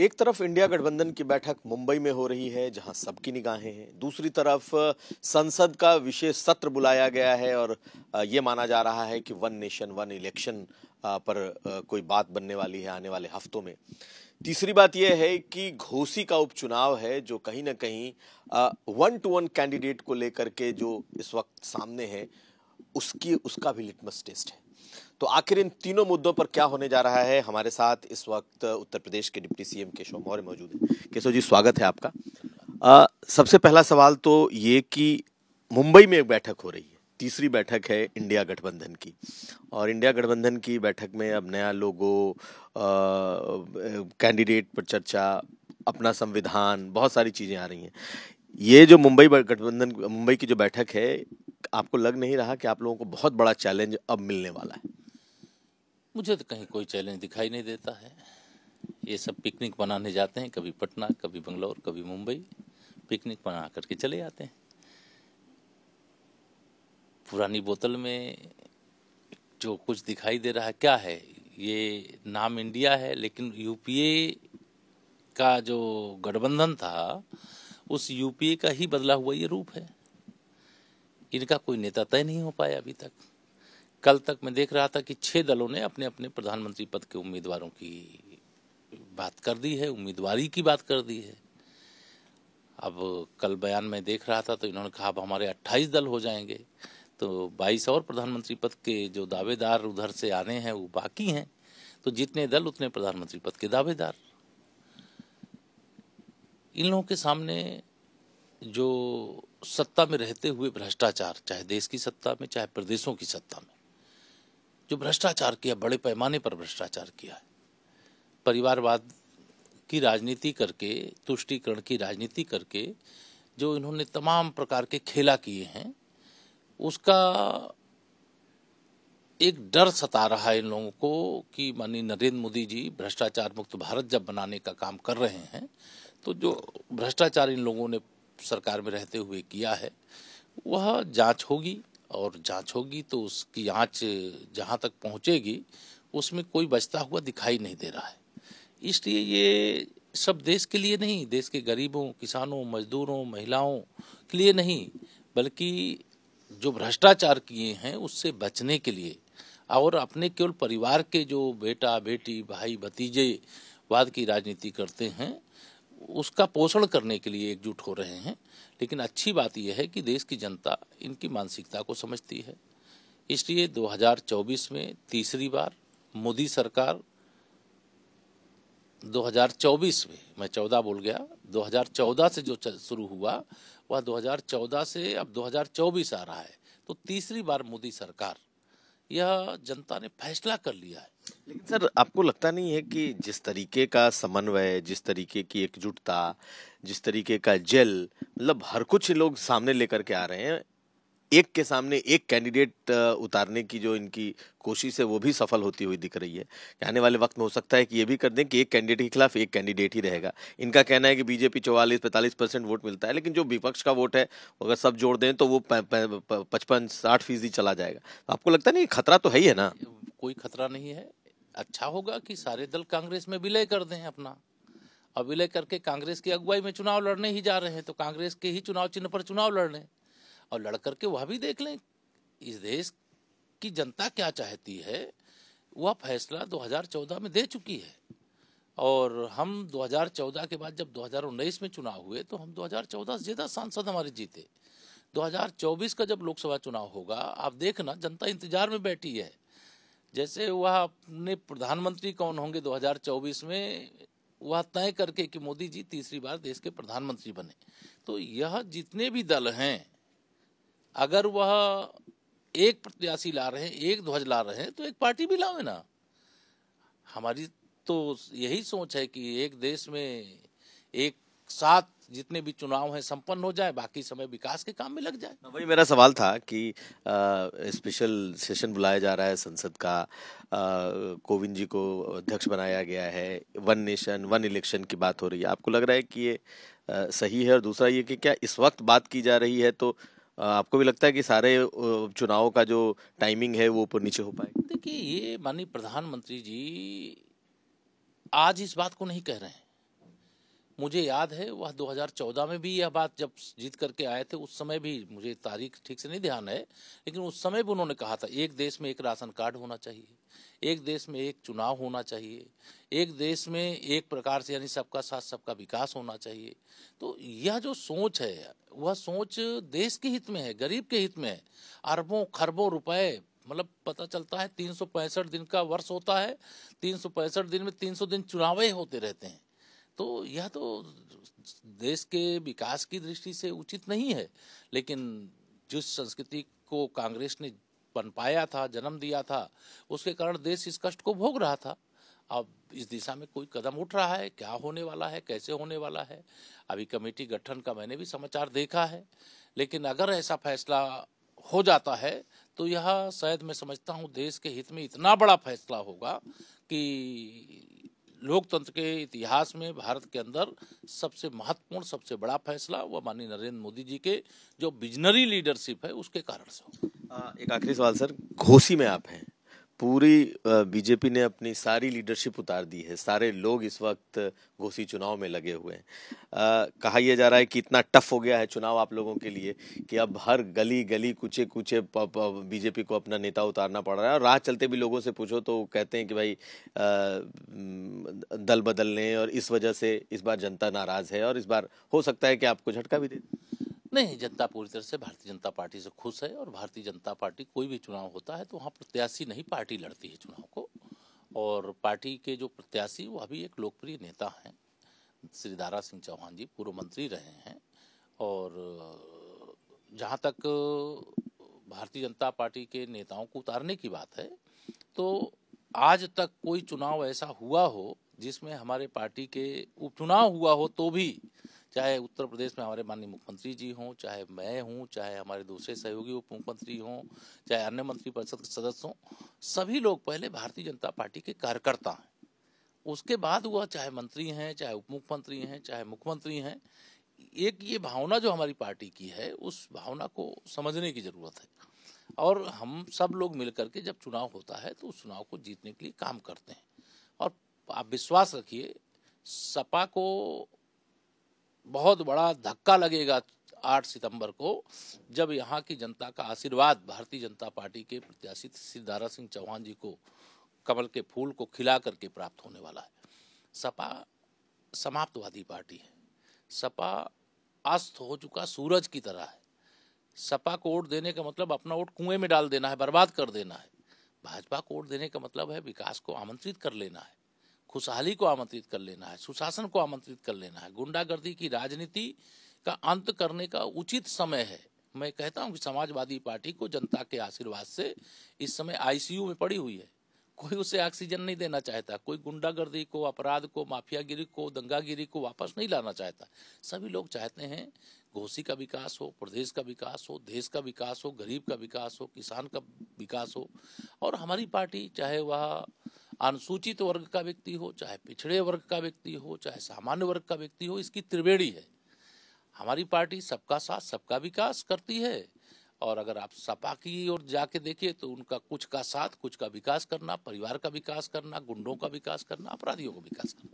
एक तरफ इंडिया गठबंधन की बैठक मुंबई में हो रही है जहां सबकी निगाहें हैं दूसरी तरफ संसद का विशेष सत्र बुलाया गया है और ये माना जा रहा है कि वन नेशन वन इलेक्शन पर कोई बात बनने वाली है आने वाले हफ्तों में तीसरी बात यह है कि घोसी का उपचुनाव है जो कहीं ना कहीं वन टू वन कैंडिडेट को लेकर के जो इस वक्त सामने है उसकी उसका भी लिटमस टेस्ट है तो आखिर इन तीनों मुद्दों पर क्या होने जा रहा है हमारे साथ इस वक्त उत्तर प्रदेश के डिप्टी सीएम केशव मौर्य मौजूद हैं केशव जी स्वागत है आपका आ, सबसे पहला सवाल तो ये कि मुंबई में एक बैठक हो रही है तीसरी बैठक है इंडिया गठबंधन की और इंडिया गठबंधन की बैठक में अब नया लोगो कैंडिडेट पर चर्चा अपना संविधान बहुत सारी चीज़ें आ रही हैं ये जो मुंबई गठबंधन मुंबई की जो बैठक है आपको लग नहीं रहा कि आप लोगों को बहुत बड़ा चैलेंज अब मिलने वाला है मुझे तो कहीं कोई चैलेंज दिखाई नहीं देता है ये सब पिकनिक मनाने जाते हैं कभी पटना कभी बंगलौर कभी मुंबई पिकनिक मना करके चले जाते हैं पुरानी बोतल में जो कुछ दिखाई दे रहा है क्या है ये नाम इंडिया है लेकिन यूपीए का जो गठबंधन था उस यूपीए का ही बदला हुआ ये रूप है इनका कोई नेता तय नहीं हो पाया अभी तक कल तक मैं देख रहा था कि छह दलों ने अपने अपने प्रधानमंत्री पद के उम्मीदवारों की बात कर दी है उम्मीदवारी की बात कर दी है अब कल बयान में देख रहा था तो इन्होंने कहा अब हमारे 28 दल हो जाएंगे तो 22 और प्रधानमंत्री पद के जो दावेदार उधर से आने हैं वो बाकी हैं तो जितने दल उतने प्रधानमंत्री पद के दावेदार इन लोगों के सामने जो सत्ता में रहते हुए भ्रष्टाचार चाहे देश की सत्ता में चाहे प्रदेशों की सत्ता में जो भ्रष्टाचार किया बड़े पैमाने पर भ्रष्टाचार किया है परिवारवाद की राजनीति करके तुष्टिकरण की राजनीति करके जो इन्होंने तमाम प्रकार के खेला किए हैं उसका एक डर सता रहा है इन लोगों को कि माननीय नरेंद्र मोदी जी भ्रष्टाचार मुक्त भारत जब बनाने का काम कर रहे हैं तो जो भ्रष्टाचार इन लोगों ने सरकार में रहते हुए किया है वह जांच होगी और जांच होगी तो उसकी आँच जहाँ तक पहुँचेगी उसमें कोई बचता हुआ दिखाई नहीं दे रहा है इसलिए ये सब देश के लिए नहीं देश के गरीबों किसानों मजदूरों महिलाओं के लिए नहीं बल्कि जो भ्रष्टाचार किए हैं उससे बचने के लिए और अपने केवल परिवार के जो बेटा बेटी भाई भतीजे वाद की राजनीति करते हैं उसका पोषण करने के लिए एकजुट हो रहे हैं लेकिन अच्छी बात यह है कि देश की जनता इनकी मानसिकता को समझती है इसलिए 2024 में तीसरी बार मोदी सरकार 2024 में मैं 14 बोल गया 2014 से जो शुरू हुआ वह 2014 से अब 2024 आ रहा है तो तीसरी बार मोदी सरकार यह जनता ने फैसला कर लिया है लेकिन सर आपको लगता नहीं है कि जिस तरीके का समन्वय जिस तरीके की एकजुटता जिस तरीके का जल मतलब हर कुछ लोग सामने लेकर के आ रहे हैं एक के सामने एक कैंडिडेट उतारने की जो इनकी कोशिश है वो भी सफल होती हुई दिख रही है आने वाले वक्त में हो सकता है कि ये भी कर दें कि एक कैंडिडेट के खिलाफ एक कैंडिडेट ही रहेगा इनका कहना है कि बीजेपी चौवालीस पैंतालीस परसेंट वोट मिलता है लेकिन जो विपक्ष का वोट है अगर सब जोड़ दें तो वो पचपन साठ फीसदी चला जाएगा तो आपको लगता नहीं खतरा तो है ही है ना कोई खतरा नहीं है अच्छा होगा कि सारे दल कांग्रेस में विलय कर दें अपना और विलय करके कांग्रेस की अगुवाई में चुनाव लड़ने ही जा रहे हैं तो कांग्रेस के ही चुनाव चिन्ह पर चुनाव लड़ रहे हैं और लड़ करके वह भी देख लें इस देश की जनता क्या चाहती है वह फैसला 2014 में दे चुकी है और हम 2014 के बाद जब 2019 में चुनाव हुए तो हम 2014 से ज़्यादा सांसद हमारे जीते 2024 का जब लोकसभा चुनाव होगा आप देखना जनता इंतजार में बैठी है जैसे वह अपने प्रधानमंत्री कौन होंगे 2024 में वह तय करके कि मोदी जी तीसरी बार देश के प्रधानमंत्री बने तो यह जितने भी दल हैं अगर वह एक प्रत्याशी ला रहे हैं एक ध्वज ला रहे हैं तो एक पार्टी भी लावे ना हमारी तो यही सोच है कि एक देश में एक साथ जितने भी चुनाव हैं संपन्न हो जाए बाकी समय विकास के काम में लग जाए हाँ, वही मेरा सवाल था कि स्पेशल सेशन बुलाया जा रहा है संसद का कोविंद जी को अध्यक्ष बनाया गया है वन नेशन वन इलेक्शन की बात हो रही है आपको लग रहा है कि ये आ, सही है और दूसरा ये कि क्या इस वक्त बात की जा रही है तो आपको भी लगता है कि सारे चुनाव का जो टाइमिंग है वो ऊपर नीचे हो पाए देखिए ये माननीय प्रधानमंत्री जी आज इस बात को नहीं कह रहे हैं मुझे याद है वह 2014 में भी यह बात जब जीत करके आए थे उस समय भी मुझे तारीख ठीक से नहीं ध्यान है लेकिन उस समय भी उन्होंने कहा था एक देश में एक राशन कार्ड होना चाहिए एक देश में एक चुनाव होना चाहिए एक देश में एक प्रकार से यानी सबका साथ सबका विकास होना चाहिए तो यह जो सोच है वह सोच देश के हित में है गरीब के हित में है अरबों खरबों रुपए मतलब पता चलता है तीन दिन का वर्ष होता है तीन दिन में तीन दिन चुनावें होते रहते हैं तो यह तो देश के विकास की दृष्टि से उचित नहीं है लेकिन जिस संस्कृति को कांग्रेस ने पाया था जन्म दिया था उसके कारण देश इस कष्ट को भोग रहा था अब इस दिशा में कोई कदम उठ रहा है क्या होने वाला है कैसे होने वाला है अभी कमेटी गठन का मैंने भी समाचार देखा है लेकिन अगर ऐसा फैसला हो जाता है तो यह शायद मैं समझता हूँ देश के हित में इतना बड़ा फैसला होगा कि लोकतंत्र के इतिहास में भारत के अंदर सबसे महत्वपूर्ण सबसे बड़ा फैसला वह माननीय नरेंद्र मोदी जी के जो विजनरी लीडरशिप है उसके कारण से एक आखिरी सवाल सर घोसी में आप हैं पूरी बीजेपी ने अपनी सारी लीडरशिप उतार दी है सारे लोग इस वक्त घोसी चुनाव में लगे हुए हैं कहा यह जा रहा है कि इतना टफ हो गया है चुनाव आप लोगों के लिए कि अब हर गली गली कुचे कुचे बीजेपी को अपना नेता उतारना पड़ रहा है और राह चलते भी लोगों से पूछो तो कहते हैं कि भाई दल बदलने और इस वजह से इस बार जनता नाराज़ है और इस बार हो सकता है कि आपको झटका भी दे नहीं जनता पूरी तरह से भारतीय जनता पार्टी से खुश है और भारतीय जनता पार्टी कोई भी चुनाव होता है तो वहाँ प्रत्याशी नहीं पार्टी लड़ती है चुनाव को और पार्टी के जो प्रत्याशी वह भी एक लोकप्रिय नेता हैं श्री दारा सिंह चौहान जी पूर्व मंत्री रहे हैं और जहाँ तक भारतीय जनता पार्टी के नेताओं को उतारने की बात है तो आज तक कोई चुनाव ऐसा हुआ हो जिसमें हमारे पार्टी के उपचुनाव हुआ हो तो भी चाहे उत्तर प्रदेश में हमारे माननीय मुख्यमंत्री जी हों चाहे मैं हूँ चाहे हमारे दूसरे सहयोगी उप मुख्यमंत्री हों चाहे अन्य मंत्री परिषद के सदस्य हों सभी लोग पहले भारतीय जनता पार्टी के कार्यकर्ता हैं उसके बाद वह चाहे मंत्री हैं चाहे उप मुख्यमंत्री हैं चाहे मुख्यमंत्री हैं एक ये भावना जो हमारी पार्टी की है उस भावना को समझने की ज़रूरत है और हम सब लोग मिलकर के जब चुनाव होता है तो उस चुनाव को जीतने के लिए काम करते हैं और आप विश्वास रखिए सपा को बहुत बड़ा धक्का लगेगा 8 सितंबर को जब यहाँ की जनता का आशीर्वाद भारतीय जनता पार्टी के प्रत्याशी श्री दारा सिंह चौहान जी को कमल के फूल को खिला करके प्राप्त होने वाला है सपा समाप्तवादी पार्टी है सपा अस्त हो चुका सूरज की तरह है सपा को वोट देने का मतलब अपना वोट कुएं में डाल देना है बर्बाद कर देना है भाजपा को वोट देने का मतलब है विकास को आमंत्रित कर लेना है खुशहाली को आमंत्रित कर लेना है सुशासन को आमंत्रित कर लेना है गुंडागर्दी की राजनीति का अंत करने का उचित समय है मैं कहता हूं कि समाजवादी पार्टी को जनता के आशीर्वाद से इस समय आईसीयू में पड़ी हुई है कोई उसे ऑक्सीजन नहीं देना चाहता कोई गुंडागर्दी को अपराध को माफियागिरी को दंगागिरी को वापस नहीं लाना चाहता सभी लोग चाहते हैं घोसी का विकास हो प्रदेश का विकास हो देश का विकास हो गरीब का विकास हो किसान का विकास हो और हमारी पार्टी चाहे वह अनुसूचित वर्ग का व्यक्ति हो चाहे पिछड़े वर्ग का व्यक्ति हो चाहे सामान्य वर्ग का व्यक्ति हो इसकी त्रिवेणी है हमारी पार्टी सबका साथ सबका विकास करती है और अगर आप सपा की ओर जाके देखिए तो उनका कुछ का साथ कुछ का विकास करना परिवार का विकास करना गुंडों का विकास करना अपराधियों का विकास करना